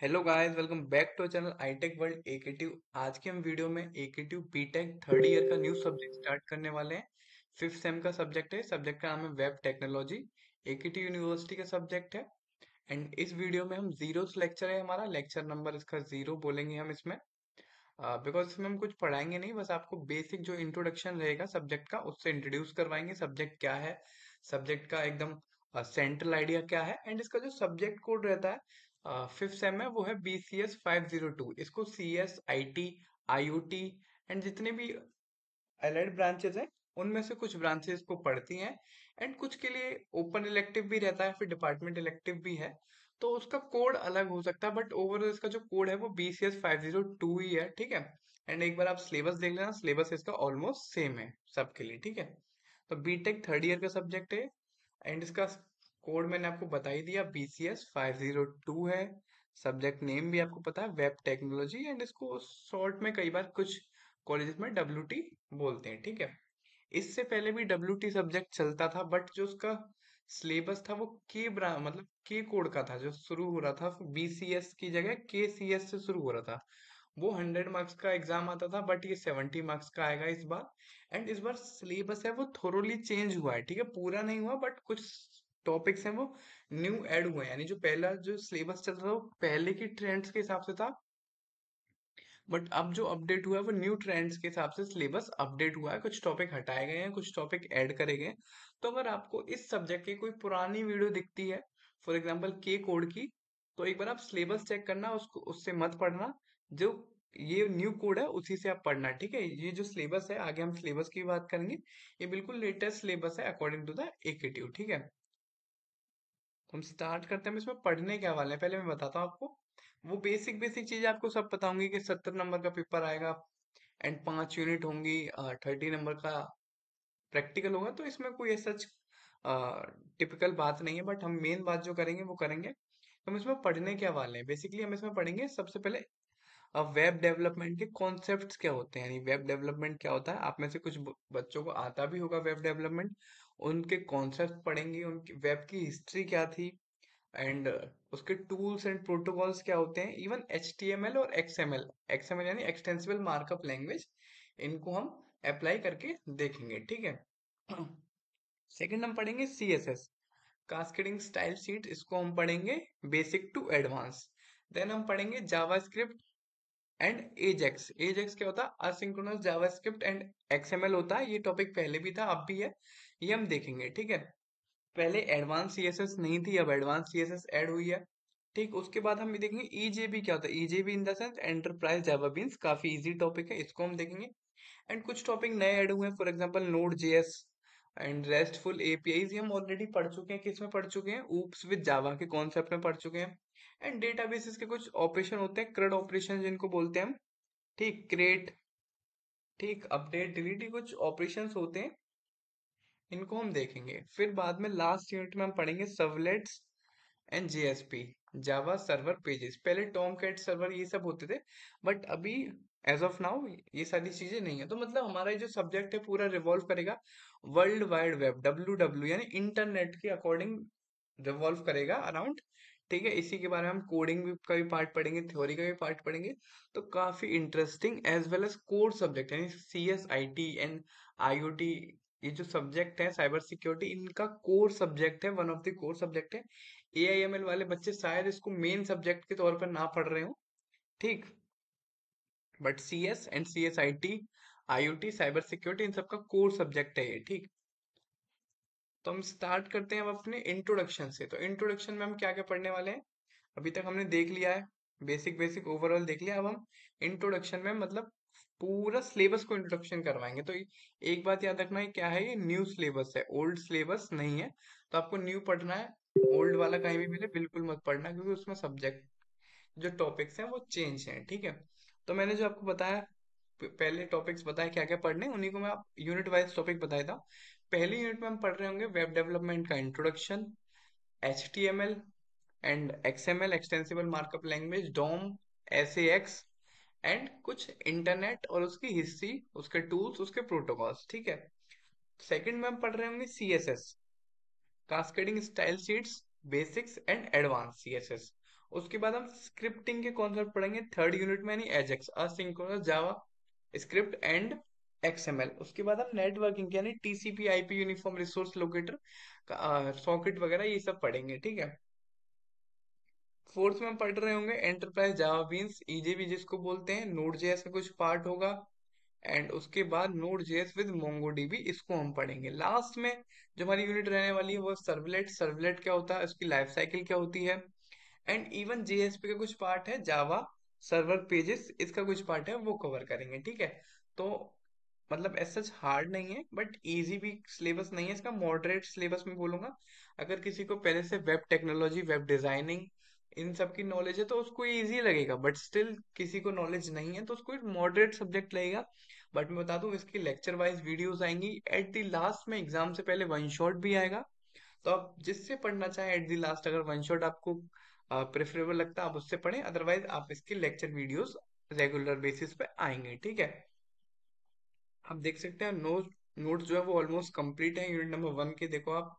hello guys welcome back to channel ITech world एकेटिव आज के हम वीडियो में एकेटिव बीटेक थर्ड ईयर का न्यू सब्जेक्ट स्टार्ट करने वाले हैं फिफ्थ सेम का सब्जेक्ट है सब्जेक्ट का नाम है वेब टेक्नोलॉजी एकेटिव यूनिवर्सिटी का सब्जेक्ट है एंड इस वीडियो में हम जीरो लेक्चर है हमारा लेक्चर नंबर इसका जीरो बोलेंगे हम इसमें बिकॉज uh, इसमें हम कुछ पढ़ाएंगे नहीं बस आपको बेसिक जो इंट्रोडक्शन रहेगा सब्जेक्ट का उससे इंट्रोड्यूस करवाएंगे सब्जेक्ट क्या है सब्जेक्ट का एकदम सेंट्रल uh, आइडिया क्या है एंड इसका जो सब्जेक्ट कोड रहता है फिफ्थ सेम है वो है B C S five zero two इसको C S I T I U T and जितने भी एलाइड ब्रांचेज हैं उनमें से कुछ ब्रांचेस को पढ़ती हैं एंड कुछ के लिए ओपन इलेक्टिव भी रहता है फिर डिपार्टमेंट इलेक्टिव भी है तो उसका कोड अलग हो सकता है बट ओवरऑल इसका जो कोड है वो B C S five zero two ही है ठीक है एंड एक बार आप सिलेबस देख लेना सिलेबस इसका ऑलमोस्ट सेम है सबके लिए ठीक है तो बी टेक थर्ड ईयर का सब्जेक्ट है एंड इसका कोड मैंने आपको बता ही दिया B C S five zero two है सब्जेक्ट नेम भी आपको पता है वेब टेक्नोलॉजी एंड इसको शॉर्ट में कई बार कुछ कॉलेज में डब्ल्यू टी बोलते हैं ठीक है इससे पहले भी डब्ल्यू टी सब्जेक्ट चलता था बट जो उसका सिलेबस था वो के ब्रा मतलब के कोड का था जो शुरू हो रहा था बी सी एस की जगह के सी एस से शुरू हो रहा था वो हंड्रेड मार्क्स का एग्जाम आता था बट ये सेवेंटी मार्क्स का आएगा इस बार एंड इस बार सिलेबस है वो थोरोली चेंज हुआ है ठीक है पूरा नहीं हुआ बट कुछ टॉपिक्स हैं वो न्यू ऐड हुए यानी जो पहला जो सिलेबस चल रहा था वो पहले के ट्रेंड्स के हिसाब से था बट अब जो अपडेट हुआ है वो न्यू ट्रेंड्स के हिसाब से सिलेबस अपडेट हुआ है कुछ टॉपिक हटाए गए हैं कुछ टॉपिक ऐड करे गए तो अगर आपको इस सब्जेक्ट की कोई पुरानी वीडियो दिखती है फॉर एग्जाम्पल के कोड की तो एक बार आप सिलेबस चेक करना उसको उससे मत पढ़ना जो ये न्यू कोड है उसी से आप पढ़ना ठीक है ये जो सिलेबस है आगे हम सिलेबस की बात करेंगे ये बिल्कुल लेटेस्ट सिलेबस है अकॉर्डिंग टू द एक ठीक है हम स्टार्ट करते हैं इसमें पढ़ने के हवाले हैं पहले मैं बताता हूँ आपको वो बेसिक बेसिक चीज़ें आपको सब बताऊंगी कि सत्तर नंबर का पेपर आएगा एंड पांच यूनिट होंगी थर्टी नंबर का प्रैक्टिकल होगा तो इसमें कोई ऐसा टिपिकल बात नहीं है बट हम मेन बात जो करेंगे वो करेंगे तो हम इसमें पढ़ने के हवाले हैं बेसिकली हम इसमें पढ़ेंगे सबसे पहले वेब डेवलपमेंट के कॉन्सेप्ट क्या होते हैं यानी वेब डेवलपमेंट क्या होता है आप में से कुछ बच्चों को आता भी होगा वेब डेवलपमेंट उनके कॉन्सेप्ट पढ़ेंगे उनकी वेब की हिस्ट्री क्या थी एंड उसके टूल्स एंड प्रोटोकॉल्स क्या होते हैं इवन एच और एक्स एम यानी एक्सटेंसिबल मार्कअप लैंग्वेज इनको हम अप्लाई करके देखेंगे ठीक है सेकेंड हम पढ़ेंगे C S S cascading style sheet इसको हम पढ़ेंगे बेसिक टू एडवांस देन हम पढ़ेंगे JavaScript and AJAX AJAX क्या होता है असिंक्रोनस जावास्क्रिप्ट एंड एक्सएमएल होता है ये टॉपिक पहले भी था अब भी है ये हम देखेंगे ठीक है पहले एडवांस सीएसएस नहीं थी अब एडवांस सीएसएस ऐड हुई है ठीक उसके बाद हम ये देखेंगे ईजेबी e क्या होता है EJB in the sense enterprise developing काफी इजी टॉपिक है इसको हम देखेंगे एंड कुछ टॉपिक नए ऐड हुए हैं for example Node JS and RESTful API हम ऑलरेडी पढ़ चुके हैं किस में पढ़ चुके हैं ऊप्स विद जावा के कॉन्सेप्ट में पढ़ चुके हैं एंड डेटा के कुछ ऑपरेशन होते हैं क्रड ऑपरेशन जिनको बोलते हैं हम ठीक क्रेट ठीक अपडेट डिलीट कुछ ऑपरेशन होते हैं इनको हम देखेंगे फिर बाद में लास्ट यूनिट में हम पढ़ेंगे servlets and JSP Java server pages पहले टॉम कैट सर्वर ये सब होते थे बट अभी एज ऑफ नाउ ये सारी चीजें नहीं है तो मतलब हमारा जो सब्जेक्ट है पूरा रिवॉल्व करेगा world wide web W W यानी इंटरनेट के अकॉर्डिंग रिवॉल्व करेगा अराउंड ठीक है इसी के बारे में हम कोडिंग भी का भी पार्ट पढ़ेंगे थ्योरी का भी पार्ट पढ़ेंगे तो काफी interesting as well as core subject यानी C S I T and I O T ये जो सब्जेक्ट है साइबर सिक्योरिटी इनका कोर सब्जेक्ट है one of the core subject है ए आई एम एल वाले बच्चे शायद इसको मेन सब्जेक्ट के तौर पर ना पढ़ रहे हो ठीक but C S and C S I T I O T cyber security इन सबका कोर सब्जेक्ट है ये ठीक तो हम स्टार्ट करते हैं अब अपने इंट्रोडक्शन से तो इंट्रोडक्शन में हम क्या क्या पढ़ने वाले हैं अभी तक हमने देख लिया है बेसिक बेसिक ओवरऑल देख लिया अब हम इंट्रोडक्शन में मतलब पूरा सिलेबस को इंट्रोडक्शन करवाएंगे तो एक बात याद रखना है क्या है ये न्यू सिलेबस है ओल्ड सिलेबस नहीं है तो आपको न्यू पढ़ना है ओल्ड वाला कहीं भी मिले बिल्कुल मत पढ़ना क्योंकि उसमें सब्जेक्ट जो टॉपिक्स हैं वो चेंज हैं ठीक है तो मैंने जो आपको बताया पहले टॉपिक्स बताया क्या क्या पढ़ने उन्हीं को मैं आप यूनिट वाइज टॉपिक बताया था पहले यूनिट में हम पढ़ रहे होंगे वेब डेवलपमेंट का introduction H T M L and X M extensible markup language DOM S X and कुछ इंटरनेट और उसकी हिस्ट्री उसके टूल्स उसके प्रोटोकॉल्स ठीक है सेकंड में हम पढ़ रहे होंगे C S S cascading style sheets basics and advance C S S उसके बाद हम स्क्रिप्टिंग के कॉन्सेप्ट पढ़ेंगे थर्ड यूनिट में यानी AJAX asynchronous JavaScript and XML उसके बाद हम नेटवर्किंग यानी TCP IP uniform resource locator socket वगैरह ये सब पढ़ेंगे ठीक है फोर्थ में पढ़ रहे होंगे एंटरप्राइज जावा बीन्स ईजेबी जिसको बोलते हैं नोट जेएस का कुछ पार्ट होगा एंड उसके बाद Node JS with MongoDB इसको हम पढ़ेंगे लास्ट में जो हमारी यूनिट रहने वाली है वो सर्वलेट सर्वलेट क्या होता है उसकी लाइफ साइकिल क्या होती है एंड इवन जेएसपी का कुछ पार्ट है जावा सर्वर पेजेस इसका कुछ पार्ट है वो कवर करेंगे ठीक है तो मतलब एस सच हार्ड नहीं है बट इजी भी सिलेबस नहीं है इसका मॉडरेट सिलेबस में बोलूंगा अगर किसी को पहले से वेब टेक्नोलॉजी वेब डिजाइनिंग इन सब की नॉलेज है तो उसको इजी लगेगा बट स्टिल किसी को नॉलेज नहीं है तो उसको मॉडरेट सब्जेक्ट लगेगा बट मैं बता दूं इसकी लेक्चर वाइज वीडियोस आएंगी एट दी लास्ट में एग्जाम से पहले वन शॉट भी आएगा तो आप जिससे पढ़ना चाहें एट दी लास्ट अगर वन शॉट आपको प्रेफरेबल लगता है आप उससे पढ़ें अदरवाइज आप इसके लेक्चर वीडियोस रेगुलर बेसिस पे आएंगे ठीक है आप देख सकते हैं नोट नोट जो है वो ऑलमोस्ट कंप्लीट है यूनिट नंबर वन के देखो आप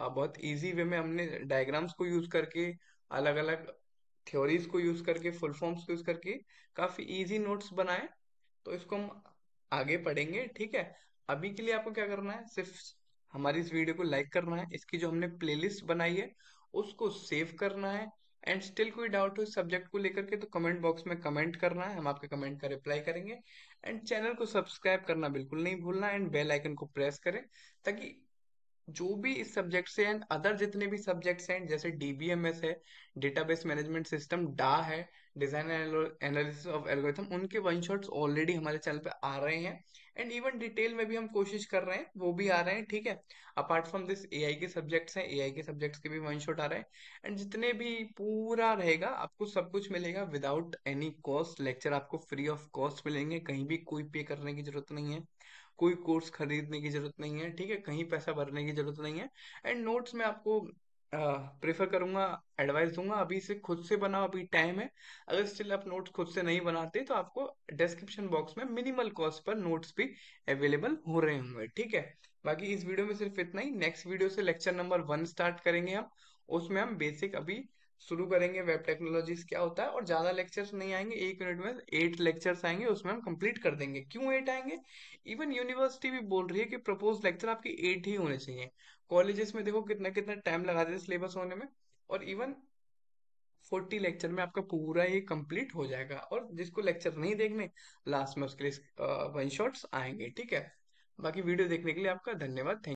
बहुत इजी वे में हमने डायग्राम्स को यूज करके अलग अलग थ्योरीज को यूज करके फुल फॉर्म्स को यूज करके काफी इजी नोट्स बनाए तो इसको हम आगे पढ़ेंगे ठीक है अभी के लिए आपको क्या करना है सिर्फ हमारी इस वीडियो को लाइक करना है इसकी जो हमने प्लेलिस्ट बनाई है उसको सेव करना है एंड स्टिल कोई डाउट हो इस सब्जेक्ट को लेकर के तो कमेंट बॉक्स में कमेंट करना है हम आपके कमेंट का रिप्लाई करेंगे एंड चैनल को सब्सक्राइब करना बिल्कुल नहीं भूलना एंड बेल आइकन को प्रेस करें ताकि जो भी इस सब्जेक्ट से एंड अदर जितने भी सब्जेक्ट्स हैं जैसे डीबीएमएस है डेटाबेस मैनेजमेंट सिस्टम डा है डिजाइन एनालिसिस ऑफ एल्गोरिथम उनके वन शॉट्स ऑलरेडी हमारे चैनल पे आ रहे हैं एंड इवन डिटेल में भी हम कोशिश कर रहे हैं वो भी आ रहे हैं ठीक है अपार्ट फ्रॉम दिस ए के सब्जेक्ट्स हैं ए के सब्जेक्ट्स के भी वन शॉट आ रहे हैं एंड जितने भी पूरा रहेगा आपको सब कुछ मिलेगा विदाउट एनी कॉस्ट लेक्चर आपको फ्री ऑफ कॉस्ट मिलेंगे कहीं भी कोई पे करने की जरूरत नहीं है कोई कोर्स खरीदने की जरूरत नहीं है ठीक है कहीं पैसा भरने की जरूरत नहीं है एंड नोट्स में आपको प्रेफर करूंगा एडवाइस दूंगा अभी से खुद से बनाओ अभी टाइम है अगर स्टिल आप नोट्स खुद से नहीं बनाते तो आपको डिस्क्रिप्शन बॉक्स में मिनिमल कॉस्ट पर नोट्स भी अवेलेबल हो रहे होंगे ठीक है बाकी इस वीडियो में सिर्फ इतना ही नेक्स्ट वीडियो से लेक्चर नंबर वन स्टार्ट करेंगे हम उसमें हम बेसिक अभी शुरू करेंगे वेब टेक्नोलॉजीज क्या होता है और ज्यादा लेक्चर्स नहीं आएंगे एक यूनिट में एट लेक्चर्स आएंगे उसमें हम कंप्लीट कर देंगे क्यों एट आएंगे इवन यूनिवर्सिटी भी बोल रही है कि प्रपोज लेक्चर आपके एट ही होने चाहिए कॉलेजेस में देखो कितना कितना टाइम लगा देते सिलेबस होने में और इवन फोर्टी लेक्चर में आपका पूरा ये कंप्लीट हो जाएगा और जिसको लेक्चर नहीं देखने लास्ट में उसके लिए वन शॉर्ट्स आएंगे ठीक है बाकी वीडियो देखने के लिए आपका धन्यवाद थैंक